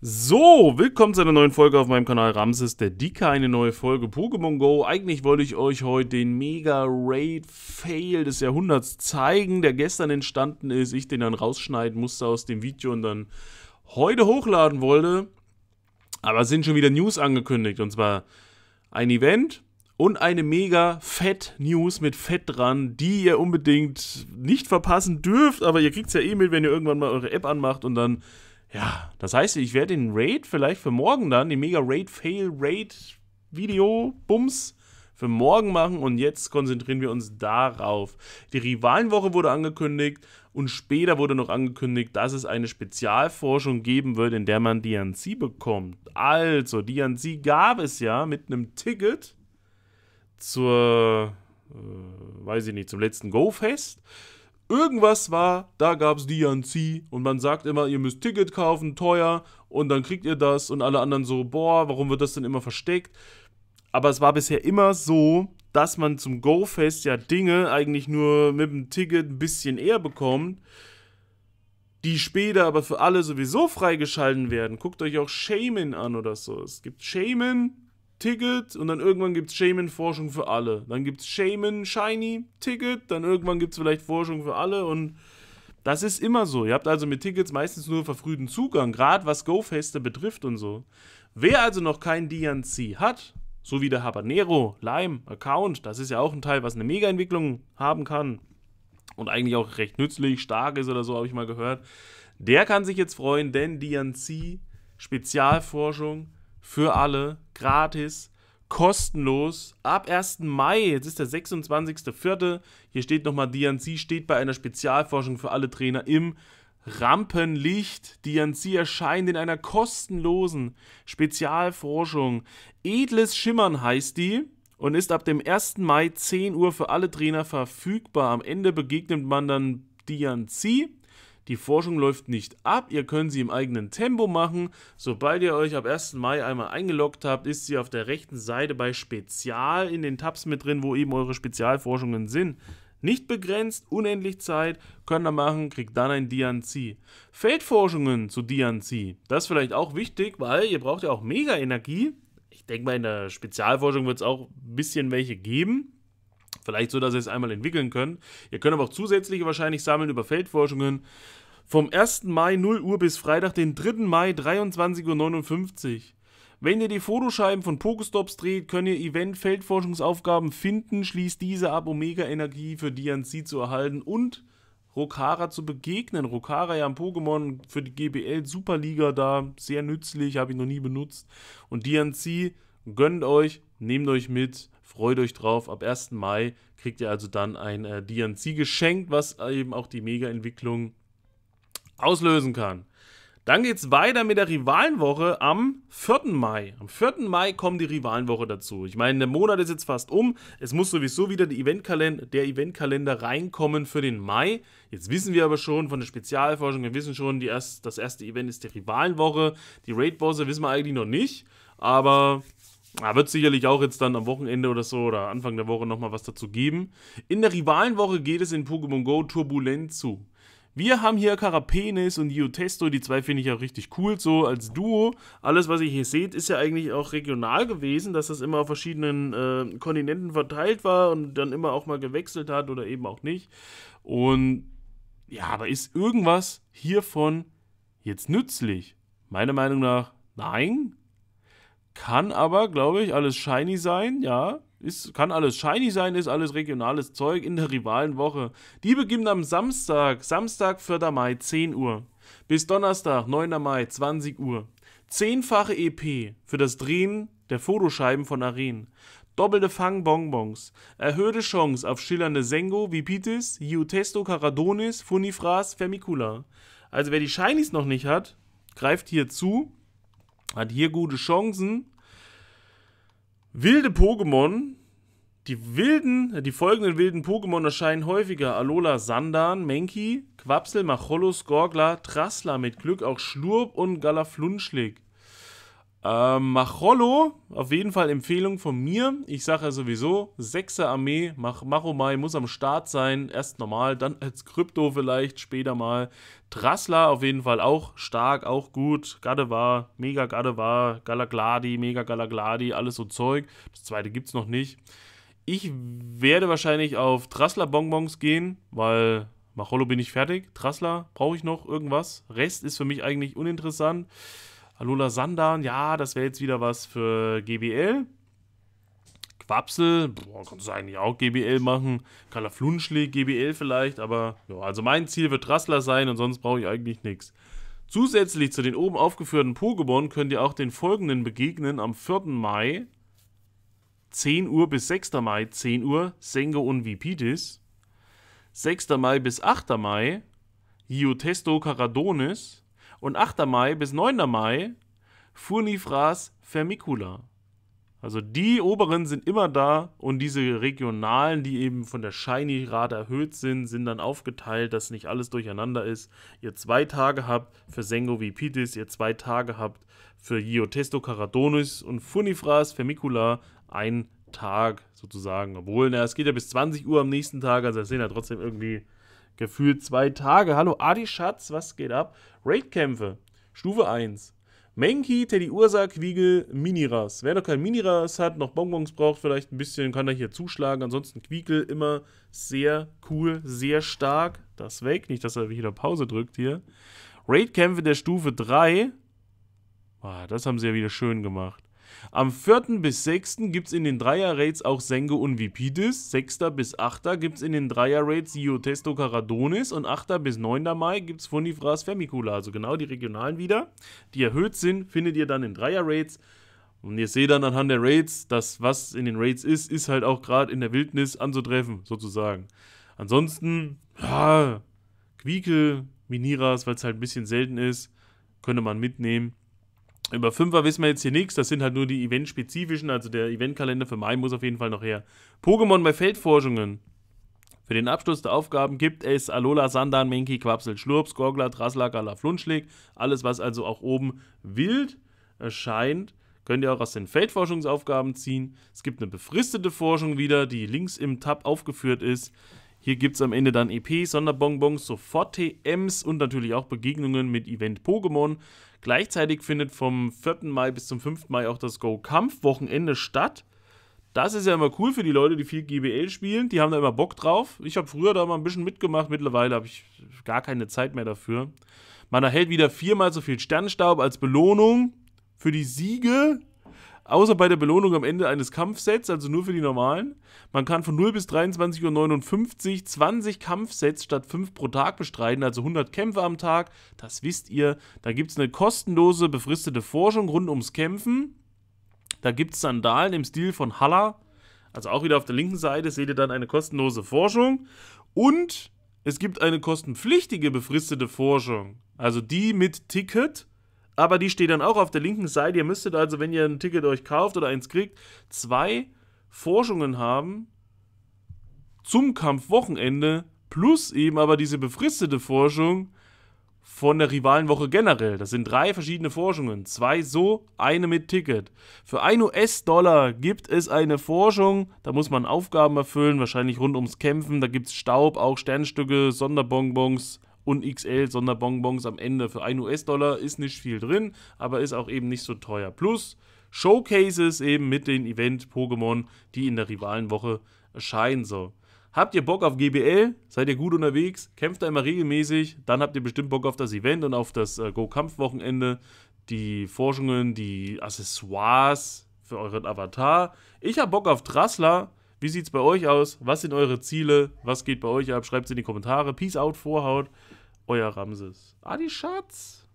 So, willkommen zu einer neuen Folge auf meinem Kanal Ramses, der Dika, eine neue Folge Pokémon Go. Eigentlich wollte ich euch heute den Mega-Raid-Fail des Jahrhunderts zeigen, der gestern entstanden ist, ich den dann rausschneiden musste aus dem Video und dann heute hochladen wollte. Aber es sind schon wieder News angekündigt, und zwar ein Event und eine mega fett News mit Fett dran, die ihr unbedingt nicht verpassen dürft, aber ihr kriegt es ja eh mit, wenn ihr irgendwann mal eure App anmacht und dann ja, das heißt, ich werde den Raid vielleicht für morgen dann, den Mega Raid Fail Raid Video Bums für morgen machen und jetzt konzentrieren wir uns darauf. Die Rivalenwoche wurde angekündigt und später wurde noch angekündigt, dass es eine Spezialforschung geben wird, in der man DNC bekommt. Also, DNC gab es ja mit einem Ticket zur, äh, weiß ich nicht, zum letzten Go-Fest. Irgendwas war, da gab es die und man sagt immer, ihr müsst Ticket kaufen, teuer und dann kriegt ihr das und alle anderen so, boah, warum wird das denn immer versteckt? Aber es war bisher immer so, dass man zum Go-Fest ja Dinge eigentlich nur mit dem Ticket ein bisschen eher bekommt, die später aber für alle sowieso freigeschalten werden. Guckt euch auch Shaman an oder so. Es gibt Shaman, Ticket und dann irgendwann gibt es Shaman-Forschung für alle. Dann gibt es Shaman-Shiny-Ticket, dann irgendwann gibt es vielleicht Forschung für alle und das ist immer so. Ihr habt also mit Tickets meistens nur verfrühten Zugang, gerade was Go-Feste betrifft und so. Wer also noch kein DNC hat, so wie der Habanero, Lime, Account, das ist ja auch ein Teil, was eine Mega-Entwicklung haben kann und eigentlich auch recht nützlich, stark ist oder so, habe ich mal gehört, der kann sich jetzt freuen, denn DNC Spezialforschung für alle, gratis, kostenlos, ab 1. Mai, jetzt ist der 26.04., hier steht nochmal DNC, steht bei einer Spezialforschung für alle Trainer im Rampenlicht. DNC erscheint in einer kostenlosen Spezialforschung. Edles Schimmern heißt die und ist ab dem 1. Mai 10 Uhr für alle Trainer verfügbar. Am Ende begegnet man dann DNC die Forschung läuft nicht ab, ihr könnt sie im eigenen Tempo machen. Sobald ihr euch ab 1. Mai einmal eingeloggt habt, ist sie auf der rechten Seite bei Spezial in den Tabs mit drin, wo eben eure Spezialforschungen sind. Nicht begrenzt, unendlich Zeit, könnt ihr machen, kriegt dann ein DNC. Feldforschungen zu DNC, das ist vielleicht auch wichtig, weil ihr braucht ja auch mega Energie. Ich denke mal, in der Spezialforschung wird es auch ein bisschen welche geben. Vielleicht so, dass ihr es einmal entwickeln könnt. Ihr könnt aber auch zusätzliche wahrscheinlich sammeln über Feldforschungen. Vom 1. Mai 0 Uhr bis Freitag, den 3. Mai 23.59 Uhr. Wenn ihr die Fotoscheiben von Pokestops dreht, könnt ihr Event-Feldforschungsaufgaben finden, schließt diese ab, um Mega-Energie für Dianzi zu erhalten und Rokara zu begegnen. Rokara ja ein Pokémon für die GBL Superliga da, sehr nützlich, habe ich noch nie benutzt. Und Dianzi Gönnt euch, nehmt euch mit, freut euch drauf. Ab 1. Mai kriegt ihr also dann ein äh, DNC geschenkt, was eben auch die Mega-Entwicklung auslösen kann. Dann geht es weiter mit der Rivalenwoche am 4. Mai. Am 4. Mai kommt die Rivalenwoche dazu. Ich meine, der Monat ist jetzt fast um. Es muss sowieso wieder Eventkalender, der Eventkalender reinkommen für den Mai. Jetzt wissen wir aber schon von der Spezialforschung, wir wissen schon, erst, das erste Event ist die Rivalenwoche. Die Raid-Bosse wissen wir eigentlich noch nicht. Aber da wird sicherlich auch jetzt dann am Wochenende oder so oder Anfang der Woche nochmal was dazu geben. In der Rivalenwoche geht es in Pokémon Go turbulent zu. Wir haben hier Carapenis und Iotesto, die zwei finde ich auch richtig cool, so als Duo. Alles, was ihr hier seht, ist ja eigentlich auch regional gewesen, dass das immer auf verschiedenen äh, Kontinenten verteilt war und dann immer auch mal gewechselt hat oder eben auch nicht. Und ja, aber ist irgendwas hiervon jetzt nützlich? Meiner Meinung nach, nein. Kann aber, glaube ich, alles shiny sein, ja. Ist, kann alles shiny sein, ist alles regionales Zeug in der Rivalenwoche. Die beginnt am Samstag, Samstag, 4. Mai, 10 Uhr. Bis Donnerstag, 9. Mai, 20 Uhr. Zehnfache EP für das Drehen der Fotoscheiben von Arenen. Doppelte Fangbonbons. Erhöhte Chance auf schillernde Sengo, Vipitis, Iutesto, Caradonis, Funifras, Femicula. Also wer die Shinies noch nicht hat, greift hier zu hat hier gute Chancen. Wilde Pokémon. Die wilden, die folgenden wilden Pokémon erscheinen häufiger. Alola, Sandan, Menki, Quapsel, Machollo, Skorgler, Trassler, mit Glück auch Schlurp und Galaflunschlig. Ähm, Machollo, auf jeden Fall Empfehlung von mir. Ich sage ja sowieso, 6. Armee, Mach Machomai muss am Start sein. Erst normal, dann als Krypto vielleicht, später mal. Trassler auf jeden Fall auch stark, auch gut. Gardevoir, mega Gardevoir, Galagladi, mega Galagladi, alles so Zeug. Das zweite gibt es noch nicht. Ich werde wahrscheinlich auf Trassler Bonbons gehen, weil Machollo bin ich fertig. Trassler brauche ich noch irgendwas. Rest ist für mich eigentlich uninteressant. Alola Sandan, ja, das wäre jetzt wieder was für GBL. Quapsel, boah, kannst du eigentlich auch GBL machen. Kalaflunschli, GBL vielleicht, aber ja, also mein Ziel wird Rassler sein und sonst brauche ich eigentlich nichts. Zusätzlich zu den oben aufgeführten Pokémon könnt ihr auch den folgenden begegnen am 4. Mai 10 Uhr bis 6. Mai 10 Uhr Sengo und Vipitis. 6. Mai bis 8. Mai Iotesto Caradonis und 8. Mai bis 9. Mai Furnifras Vermicula. Also die oberen sind immer da und diese regionalen, die eben von der Shiny-Rate erhöht sind, sind dann aufgeteilt, dass nicht alles durcheinander ist. Ihr zwei Tage habt für Sengovipitis, ihr zwei Tage habt für Giotesto caradonis und Funifras Vermicula einen Tag sozusagen. Obwohl, na, es geht ja bis 20 Uhr am nächsten Tag, also es sind ja trotzdem irgendwie Gefühlt zwei Tage. Hallo Adi Schatz, was geht ab? Raidkämpfe. Stufe 1. Menki, Teddy Ursa, Quiegel, Miniras. Wer noch kein Miniras hat, noch Bonbons braucht, vielleicht ein bisschen, kann er hier zuschlagen. Ansonsten Quiegel immer sehr cool, sehr stark. Das weg, nicht, dass er wieder Pause drückt hier. Raidkämpfe der Stufe 3. Boah, das haben sie ja wieder schön gemacht. Am 4. bis 6. gibt es in den Dreier-Raids auch Sengo und Vipidis. 6. bis 8. gibt es in den Dreier-Raids Iotesto Caradonis. Und 8. bis 9. Mai gibt es Funifras Femicula. Also genau die regionalen wieder. Die erhöht sind, findet ihr dann in Dreier-Raids. Und ihr seht dann anhand der Raids, dass was in den Raids ist, ist halt auch gerade in der Wildnis anzutreffen, sozusagen. Ansonsten, ja, Quieke, Miniras, weil es halt ein bisschen selten ist, könnte man mitnehmen. Über Fünfer wissen wir jetzt hier nichts, das sind halt nur die eventspezifischen, also der Eventkalender für Mai muss auf jeden Fall noch her. Pokémon bei Feldforschungen. Für den Abschluss der Aufgaben gibt es Alola, Sandan, Menki, Quapsel, Schlurps, Gorgler, Drassler, Gala, Flunschlig. Alles, was also auch oben wild erscheint, könnt ihr auch aus den Feldforschungsaufgaben ziehen. Es gibt eine befristete Forschung wieder, die links im Tab aufgeführt ist. Hier gibt es am Ende dann EP, Sonderbonbons, Sofort-TMs und natürlich auch Begegnungen mit Event-Pokémon. Gleichzeitig findet vom 4. Mai bis zum 5. Mai auch das Go-Kampf-Wochenende statt. Das ist ja immer cool für die Leute, die viel GBL spielen. Die haben da immer Bock drauf. Ich habe früher da mal ein bisschen mitgemacht. Mittlerweile habe ich gar keine Zeit mehr dafür. Man erhält wieder viermal so viel Sternstaub als Belohnung für die Siege außer bei der Belohnung am Ende eines Kampfsets, also nur für die normalen. Man kann von 0 bis 23.59 Uhr 20 Kampfsets statt 5 pro Tag bestreiten, also 100 Kämpfe am Tag. Das wisst ihr. Da gibt es eine kostenlose, befristete Forschung rund ums Kämpfen. Da gibt es Sandalen im Stil von Haller. Also auch wieder auf der linken Seite seht ihr dann eine kostenlose Forschung. Und es gibt eine kostenpflichtige befristete Forschung. Also die mit Ticket aber die steht dann auch auf der linken Seite. Ihr müsstet also, wenn ihr ein Ticket euch kauft oder eins kriegt, zwei Forschungen haben zum Kampfwochenende plus eben aber diese befristete Forschung von der Rivalenwoche generell. Das sind drei verschiedene Forschungen. Zwei so, eine mit Ticket. Für 1 US-Dollar gibt es eine Forschung. Da muss man Aufgaben erfüllen, wahrscheinlich rund ums Kämpfen. Da gibt es Staub, auch Sternstücke, Sonderbonbons, und XL Sonderbonbons am Ende für 1 US-Dollar ist nicht viel drin, aber ist auch eben nicht so teuer. Plus Showcases eben mit den Event-Pokémon, die in der Rivalenwoche erscheinen sollen. Habt ihr Bock auf GBL? Seid ihr gut unterwegs? Kämpft da immer regelmäßig? Dann habt ihr bestimmt Bock auf das Event und auf das äh, Go-Kampf-Wochenende. Die Forschungen, die Accessoires für euren Avatar. Ich habe Bock auf Trassler. Wie sieht es bei euch aus? Was sind eure Ziele? Was geht bei euch ab? Schreibt es in die Kommentare. Peace out, Vorhaut. Euer Ramses. Adi Schatz.